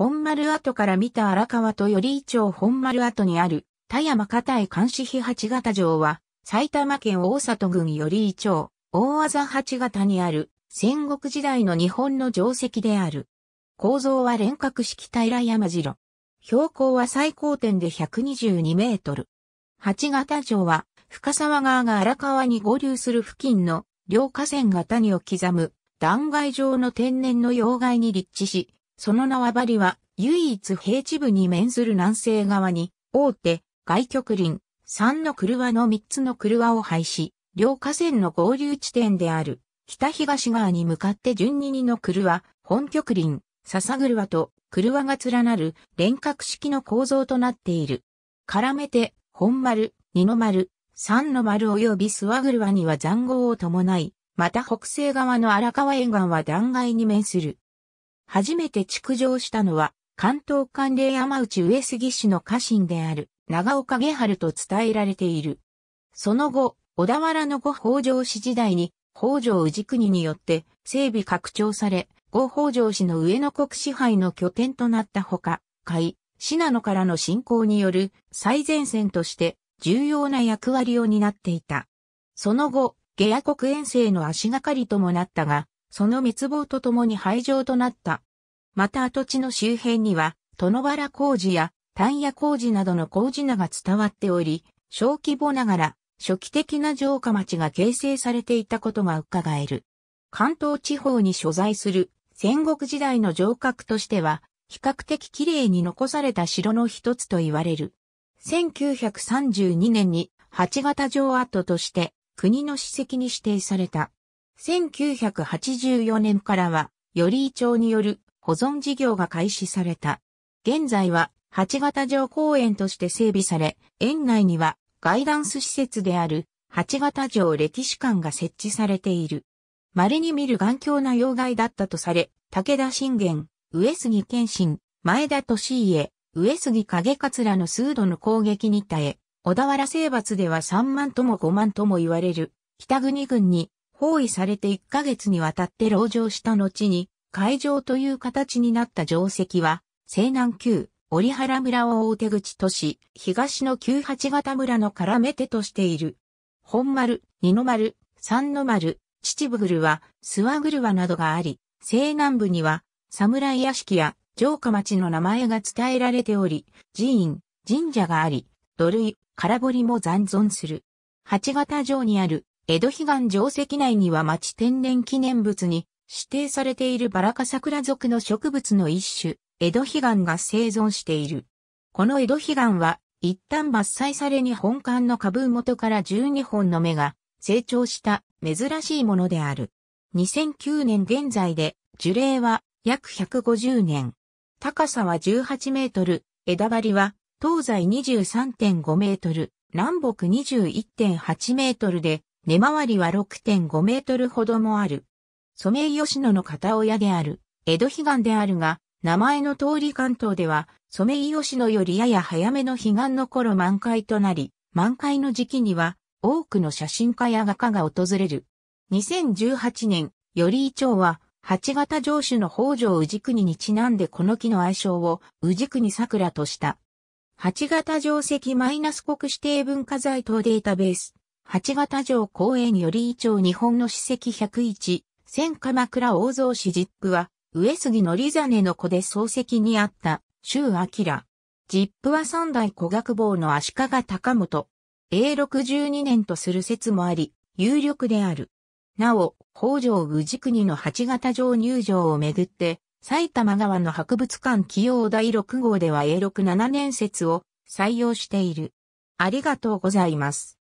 本丸跡から見た荒川と寄居町本丸跡にある、田山片井監視碑八型城は、埼玉県大里郡寄居町、大技八型にある、戦国時代の日本の城石である。構造は連角式平山城。標高は最高点で122メートル。八型城は、深沢川が荒川に合流する付近の両河川が谷を刻む断崖状の天然の要害に立地し、その縄張りは唯一平地部に面する南西側に、大手、外局林、三の車の三つの車を廃止、両河川の合流地点である、北東側に向かって順に二の車、本局林、笹車と車が連なる連角式の構造となっている。絡めて、本丸、二の丸、三の丸及び諏訪車には残号を伴い、また北西側の荒川沿岸は断崖に面する。初めて築城したのは、関東管連山内上杉氏の家臣である、長岡下春と伝えられている。その後、小田原の後北条氏時代に、北条氏国によって整備拡張され、後北条氏の上野国支配の拠点となったほか、海、信濃からの侵攻による最前線として重要な役割を担っていた。その後、下野国遠征の足がかりともなったが、その滅亡とともに廃城となったまた跡地の周辺には、殿原工事や丹野工事などの工事名が伝わっており、小規模ながら初期的な城下町が形成されていたことが伺える。関東地方に所在する戦国時代の城郭としては、比較的綺麗に残された城の一つと言われる。1932年に八型城跡として国の史跡に指定された。1984年からは、り井町による保存事業が開始された。現在は八型城公園として整備され、園内にはガイダンス施設である八型城歴史館が設置されている。稀に見る頑強な要害だったとされ、武田信玄、上杉謙信、前田利家、上杉景桂の数度の攻撃に耐え、小田原征伐では3万とも5万とも言われる、北国軍に包囲されて1ヶ月にわたって籠城した後に、会場という形になった定石は、西南旧、折原村を大手口とし、東の旧八型村の絡め手としている。本丸、二の丸、三の丸、秩父ぐは、諏訪ぐはなどがあり、西南部には、侍屋敷や城下町の名前が伝えられており、寺院、神社があり、土塁、空堀も残存する。八型城にある江戸悲願城跡内には町天然記念物に指定されているバラク桜属の植物の一種、江戸ヒガンが生存している。この江戸ヒガンは、一旦伐採されに本館の株元から12本の芽が成長した珍しいものである。2009年現在で樹齢は約150年。高さは18メートル、枝張りは東西23.5メートル、南北21.8メートルで、根回りは6.5メートルほどもある。ソメイヨシノの片親である、江戸悲願であるが、名前の通り関東では、ソメイヨシノよりやや早めの悲願の頃満開となり、満開の時期には、多くの写真家や画家が訪れる。2018年、より町は、八型城主の北条治国にちなんでこの木の愛称を宇治国桜とした。八型城跡マイナス国指定文化財等データベース。八型城公園より以上日本の史跡101、千鎌倉大蔵氏実父は、上杉のザネの子で漱石にあった、周明。実父は三代古学坊の足利高本。永禄十2年とする説もあり、有力である。なお、北条宇治国の八型城入城をめぐって、埼玉川の博物館起用第六号では永禄7年説を採用している。ありがとうございます。